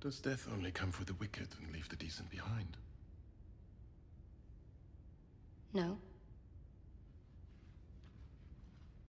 Does death only come for the wicked and leave the decent behind? No.